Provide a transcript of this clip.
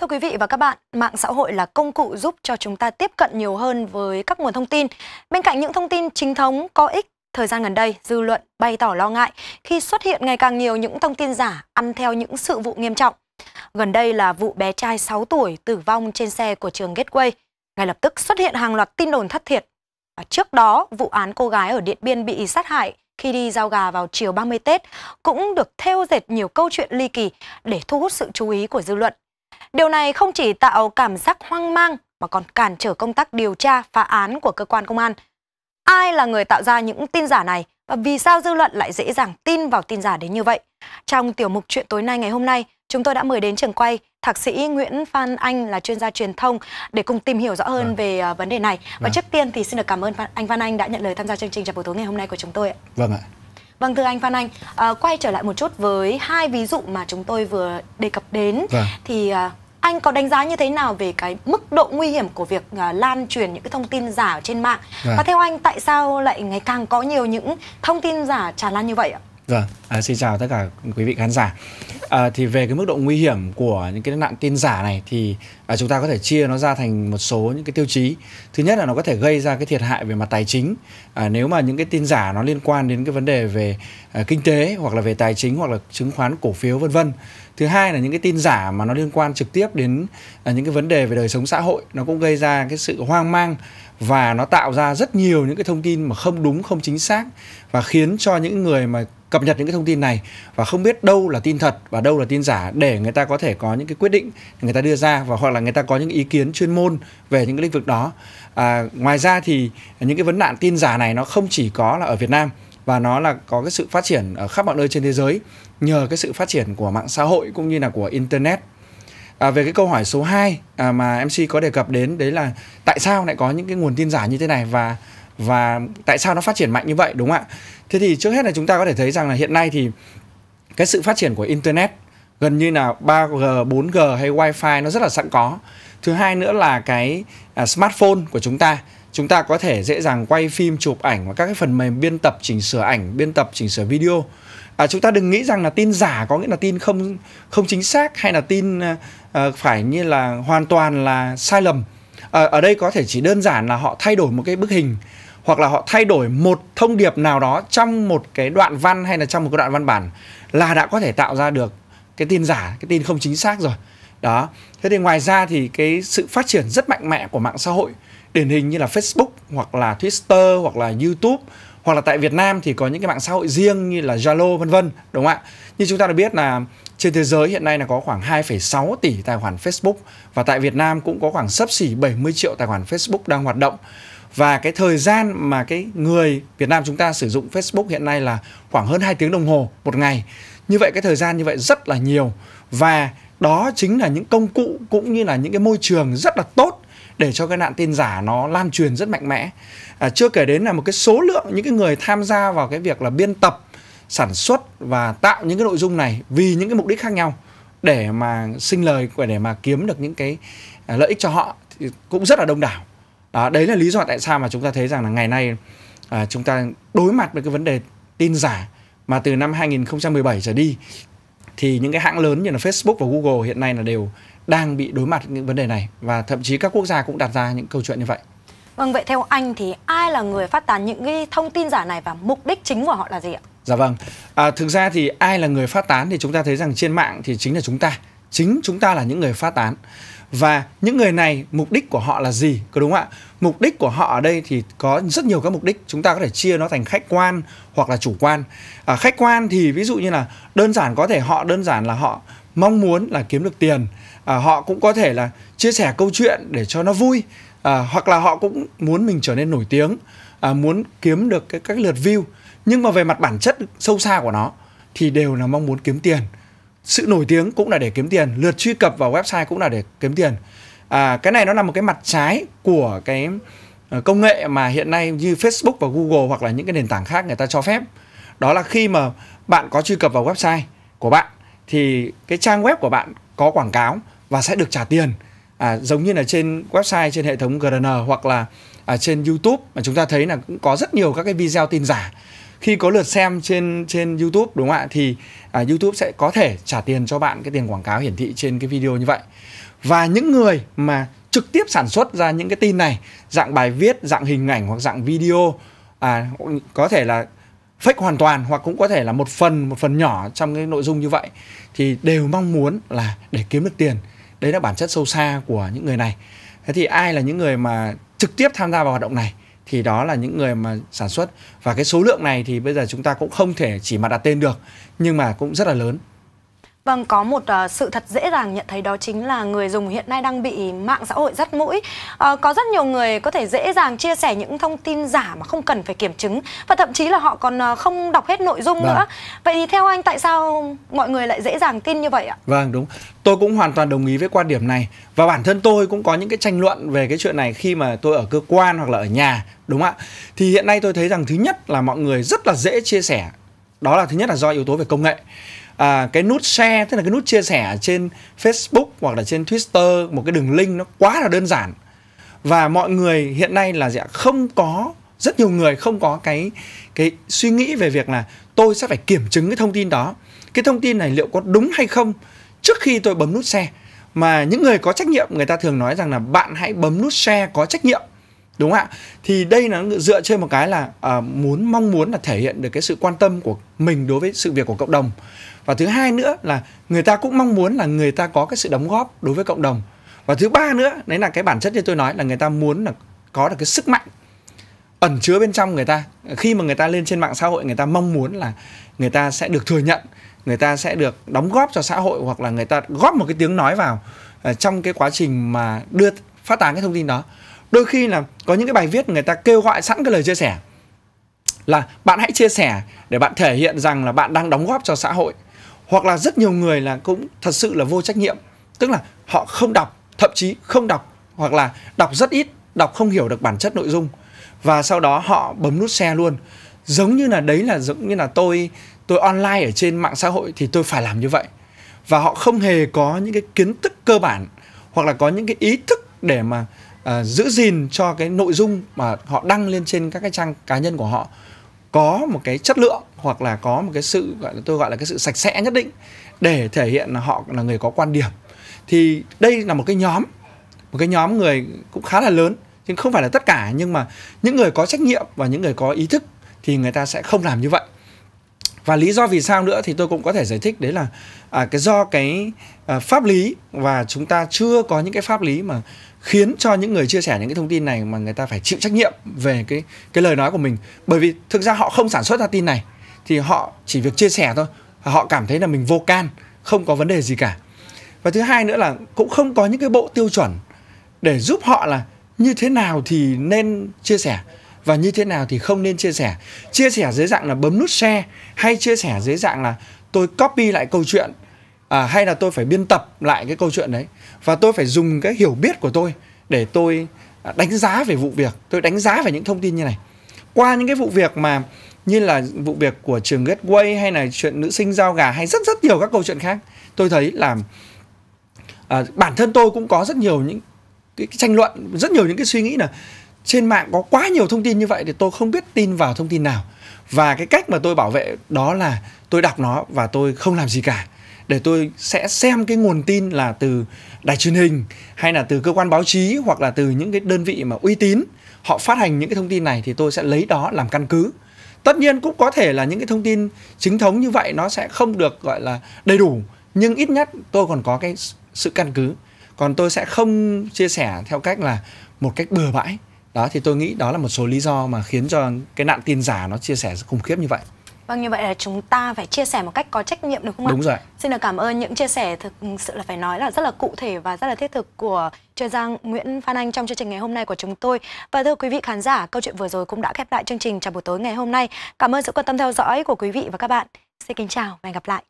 Thưa quý vị và các bạn, mạng xã hội là công cụ giúp cho chúng ta tiếp cận nhiều hơn với các nguồn thông tin. Bên cạnh những thông tin chính thống có ích, thời gian gần đây dư luận bày tỏ lo ngại khi xuất hiện ngày càng nhiều những thông tin giả ăn theo những sự vụ nghiêm trọng. Gần đây là vụ bé trai 6 tuổi tử vong trên xe của trường Gateway. Ngay lập tức xuất hiện hàng loạt tin đồn thất thiệt. Và trước đó, vụ án cô gái ở Điện Biên bị sát hại khi đi giao gà vào chiều 30 Tết cũng được theo dệt nhiều câu chuyện ly kỳ để thu hút sự chú ý của dư luận Điều này không chỉ tạo cảm giác hoang mang mà còn cản trở công tác điều tra, phá án của cơ quan công an. Ai là người tạo ra những tin giả này và vì sao dư luận lại dễ dàng tin vào tin giả đến như vậy? Trong tiểu mục chuyện tối nay ngày hôm nay, chúng tôi đã mời đến trường quay thạc sĩ Nguyễn Phan Anh là chuyên gia truyền thông để cùng tìm hiểu rõ hơn vâng. về à, vấn đề này. Và vâng. trước tiên thì xin được cảm ơn anh Phan Anh đã nhận lời tham gia chương trình chào buổi tối ngày hôm nay của chúng tôi Vâng ạ. Vâng thưa anh Phan Anh, à, quay trở lại một chút với hai ví dụ mà chúng tôi vừa đề cập đến vâng. thì à, anh có đánh giá như thế nào về cái mức độ nguy hiểm của việc à, lan truyền những cái thông tin giả trên mạng? Vâng. Và theo anh tại sao lại ngày càng có nhiều những thông tin giả tràn lan như vậy ạ? Vâng, à, xin chào tất cả quý vị khán giả à, thì về cái mức độ nguy hiểm của những cái nạn tin giả này thì à, chúng ta có thể chia nó ra thành một số những cái tiêu chí thứ nhất là nó có thể gây ra cái thiệt hại về mặt tài chính à, nếu mà những cái tin giả nó liên quan đến cái vấn đề về à, kinh tế hoặc là về tài chính hoặc là chứng khoán cổ phiếu vân vân thứ hai là những cái tin giả mà nó liên quan trực tiếp đến à, những cái vấn đề về đời sống xã hội nó cũng gây ra cái sự hoang mang và nó tạo ra rất nhiều những cái thông tin mà không đúng không chính xác và khiến cho những người mà cập nhật những cái thông tin này và không biết đâu là tin thật và đâu là tin giả để người ta có thể có những cái quyết định người ta đưa ra và hoặc là người ta có những ý kiến chuyên môn về những cái lĩnh vực đó à, ngoài ra thì những cái vấn nạn tin giả này nó không chỉ có là ở Việt Nam và nó là có cái sự phát triển ở khắp mọi nơi trên thế giới nhờ cái sự phát triển của mạng xã hội cũng như là của internet À, về cái câu hỏi số 2 à, mà MC có đề cập đến đấy là tại sao lại có những cái nguồn tin giả như thế này và và tại sao nó phát triển mạnh như vậy đúng không ạ thế thì trước hết là chúng ta có thể thấy rằng là hiện nay thì cái sự phát triển của internet gần như là 3G, 4G hay Wi-Fi nó rất là sẵn có. Thứ hai nữa là cái à, smartphone của chúng ta chúng ta có thể dễ dàng quay phim chụp ảnh và các cái phần mềm biên tập chỉnh sửa ảnh biên tập chỉnh sửa video à, chúng ta đừng nghĩ rằng là tin giả có nghĩa là tin không không chính xác hay là tin uh, phải như là hoàn toàn là sai lầm à, ở đây có thể chỉ đơn giản là họ thay đổi một cái bức hình hoặc là họ thay đổi một thông điệp nào đó trong một cái đoạn văn hay là trong một cái đoạn văn bản là đã có thể tạo ra được cái tin giả cái tin không chính xác rồi đó thế thì ngoài ra thì cái sự phát triển rất mạnh mẽ của mạng xã hội điển hình như là Facebook hoặc là Twitter hoặc là YouTube hoặc là tại Việt Nam thì có những cái mạng xã hội riêng như là Zalo vân vân đúng không ạ như chúng ta đã biết là trên thế giới hiện nay là có khoảng 2,6 tỷ tài khoản Facebook và tại Việt Nam cũng có khoảng sấp xỉ 70 triệu tài khoản Facebook đang hoạt động và cái thời gian mà cái người Việt Nam chúng ta sử dụng Facebook hiện nay là khoảng hơn 2 tiếng đồng hồ một ngày. Như vậy cái thời gian như vậy rất là nhiều và đó chính là những công cụ cũng như là những cái môi trường rất là tốt để cho cái nạn tin giả nó lan truyền rất mạnh mẽ. À, chưa kể đến là một cái số lượng những cái người tham gia vào cái việc là biên tập, sản xuất và tạo những cái nội dung này vì những cái mục đích khác nhau để mà sinh lời để mà kiếm được những cái à, lợi ích cho họ thì cũng rất là đông đảo đó đấy là lý do tại sao mà chúng ta thấy rằng là ngày nay à, chúng ta đối mặt với cái vấn đề tin giả mà từ năm 2017 trở đi thì những cái hãng lớn như là Facebook và Google hiện nay là đều đang bị đối mặt những vấn đề này và thậm chí các quốc gia cũng đặt ra những câu chuyện như vậy. Vâng, vậy theo anh thì ai là người phát tán những cái thông tin giả này và mục đích chính của họ là gì ạ? Dạ vâng, à, thực ra thì ai là người phát tán thì chúng ta thấy rằng trên mạng thì chính là chúng ta, chính chúng ta là những người phát tán và những người này mục đích của họ là gì có đúng không ạ mục đích của họ ở đây thì có rất nhiều các mục đích chúng ta có thể chia nó thành khách quan hoặc là chủ quan à, khách quan thì ví dụ như là đơn giản có thể họ đơn giản là họ mong muốn là kiếm được tiền à, họ cũng có thể là chia sẻ câu chuyện để cho nó vui à, hoặc là họ cũng muốn mình trở nên nổi tiếng à, muốn kiếm được cái, các lượt view nhưng mà về mặt bản chất sâu xa của nó thì đều là mong muốn kiếm tiền sự nổi tiếng cũng là để kiếm tiền lượt truy cập vào website cũng là để kiếm tiền à, cái này nó là một cái mặt trái của cái ờ, công nghệ mà hiện nay như Facebook và Google hoặc là những cái nền tảng khác người ta cho phép đó là khi mà bạn có truy cập vào website của bạn thì cái trang web của bạn có quảng cáo và sẽ được trả tiền à, giống như là trên website trên hệ thống GRN hoặc là à, trên YouTube mà chúng ta thấy là cũng có rất nhiều các cái video tin giả khi có lượt xem trên trên YouTube đúng không ạ thì à, YouTube sẽ có thể trả tiền cho bạn cái tiền quảng cáo hiển thị trên cái video như vậy và những người mà trực tiếp sản xuất ra những cái tin này dạng bài viết dạng hình ảnh hoặc dạng video à, có thể là fake hoàn toàn hoặc cũng có thể là một phần một phần nhỏ trong cái nội dung như vậy thì đều mong muốn là để kiếm được tiền đấy là bản chất sâu xa của những người này thế thì ai là những người mà trực tiếp tham gia vào hoạt động này thì đó là những người mà sản xuất và cái số lượng này thì bây giờ chúng ta cũng không thể chỉ mà đặt tên được nhưng mà cũng rất là lớn Vâng, có một uh, sự thật dễ dàng nhận thấy đó chính là người dùng hiện nay đang bị mạng xã hội dắt mũi. Uh, có rất nhiều người có thể dễ dàng chia sẻ những thông tin giả mà không cần phải kiểm chứng và thậm chí là họ còn uh, không đọc hết nội dung vâng. nữa. Vậy thì theo anh tại sao mọi người lại dễ dàng tin như vậy ạ? Vâng, đúng. Tôi cũng hoàn toàn đồng ý với quan điểm này và bản thân tôi cũng có những cái tranh luận về cái chuyện này khi mà tôi ở cơ quan hoặc là ở nhà, đúng ạ? Thì hiện nay tôi thấy rằng thứ nhất là mọi người rất là dễ chia sẻ. Đó là thứ nhất là do yếu tố về công nghệ à, cái nút share tức là cái nút chia sẻ trên Facebook hoặc là trên Twitter một cái đường link nó quá là đơn giản và mọi người hiện nay là dạ không có rất nhiều người không có cái cái suy nghĩ về việc là tôi sẽ phải kiểm chứng cái thông tin đó cái thông tin này liệu có đúng hay không trước khi tôi bấm nút share mà những người có trách nhiệm người ta thường nói rằng là bạn hãy bấm nút share có trách nhiệm đúng không ạ thì đây là dựa trên một cái là à, muốn mong muốn là thể hiện được cái sự quan tâm của mình đối với sự việc của cộng đồng và thứ hai nữa là người ta cũng mong muốn là người ta có cái sự đóng góp đối với cộng đồng và thứ ba nữa đấy là cái bản chất như tôi nói là người ta muốn là có được cái sức mạnh ẩn chứa bên trong người ta khi mà người ta lên trên mạng xã hội người ta mong muốn là người ta sẽ được thừa nhận người ta sẽ được đóng góp cho xã hội hoặc là người ta góp một cái tiếng nói vào à, trong cái quá trình mà đưa phát tán cái thông tin đó đôi khi là có những cái bài viết người ta kêu gọi sẵn cái lời chia sẻ là bạn hãy chia sẻ để bạn thể hiện rằng là bạn đang đóng góp cho xã hội hoặc là rất nhiều người là cũng thật sự là vô trách nhiệm tức là họ không đọc thậm chí không đọc hoặc là đọc rất ít đọc không hiểu được bản chất nội dung và sau đó họ bấm nút xe luôn giống như là đấy là giống như là tôi tôi online ở trên mạng xã hội thì tôi phải làm như vậy và họ không hề có những cái kiến thức cơ bản hoặc là có những cái ý thức để mà uh, giữ gìn cho cái nội dung mà họ đăng lên trên các cái trang cá nhân của họ có một cái chất lượng hoặc là có một cái sự gọi là tôi gọi là cái sự sạch sẽ nhất định để thể hiện là họ là người có quan điểm thì đây là một cái nhóm một cái nhóm người cũng khá là lớn nhưng không phải là tất cả nhưng mà những người có trách nhiệm và những người có ý thức thì người ta sẽ không làm như vậy và lý do vì sao nữa thì tôi cũng có thể giải thích đấy là à, cái do cái à, pháp lý và chúng ta chưa có những cái pháp lý mà khiến cho những người chia sẻ những cái thông tin này mà người ta phải chịu trách nhiệm về cái cái lời nói của mình bởi vì thực ra họ không sản xuất ra tin này thì họ chỉ việc chia sẻ thôi họ cảm thấy là mình vô can không có vấn đề gì cả và thứ hai nữa là cũng không có những cái bộ tiêu chuẩn để giúp họ là như thế nào thì nên chia sẻ và như thế nào thì không nên chia sẻ chia sẻ dưới dạng là bấm nút share hay chia sẻ dưới dạng là tôi copy lại câu chuyện à, hay là tôi phải biên tập lại cái câu chuyện đấy và tôi phải dùng cái hiểu biết của tôi để tôi à, đánh giá về vụ việc tôi đánh giá về những thông tin như này qua những cái vụ việc mà như là vụ việc của trường Gateway hay là chuyện nữ sinh giao gà hay rất rất nhiều các câu chuyện khác tôi thấy là à, bản thân tôi cũng có rất nhiều những cái, cái tranh luận rất nhiều những cái suy nghĩ là trên mạng có quá nhiều thông tin như vậy thì tôi không biết tin vào thông tin nào và cái cách mà tôi bảo vệ đó là tôi đọc nó và tôi không làm gì cả để tôi sẽ xem cái nguồn tin là từ đài truyền hình hay là từ cơ quan báo chí hoặc là từ những cái đơn vị mà uy tín họ phát hành những cái thông tin này thì tôi sẽ lấy đó làm căn cứ tất nhiên cũng có thể là những cái thông tin chính thống như vậy nó sẽ không được gọi là đầy đủ nhưng ít nhất tôi còn có cái sự căn cứ còn tôi sẽ không chia sẻ theo cách là một cách bừa bãi đó thì tôi nghĩ đó là một số lý do mà khiến cho cái nạn tin giả nó chia sẻ khủng khiếp như vậy Vâng, như vậy là chúng ta phải chia sẻ một cách có trách nhiệm được không Đúng ạ? Đúng rồi. Xin được cảm ơn những chia sẻ thực sự là phải nói là rất là cụ thể và rất là thiết thực của chuyên gia Nguyễn Phan Anh trong chương trình ngày hôm nay của chúng tôi. Và thưa quý vị khán giả, câu chuyện vừa rồi cũng đã khép lại chương trình chào buổi tối ngày hôm nay. Cảm ơn sự quan tâm theo dõi của quý vị và các bạn. Xin kính chào và hẹn gặp lại.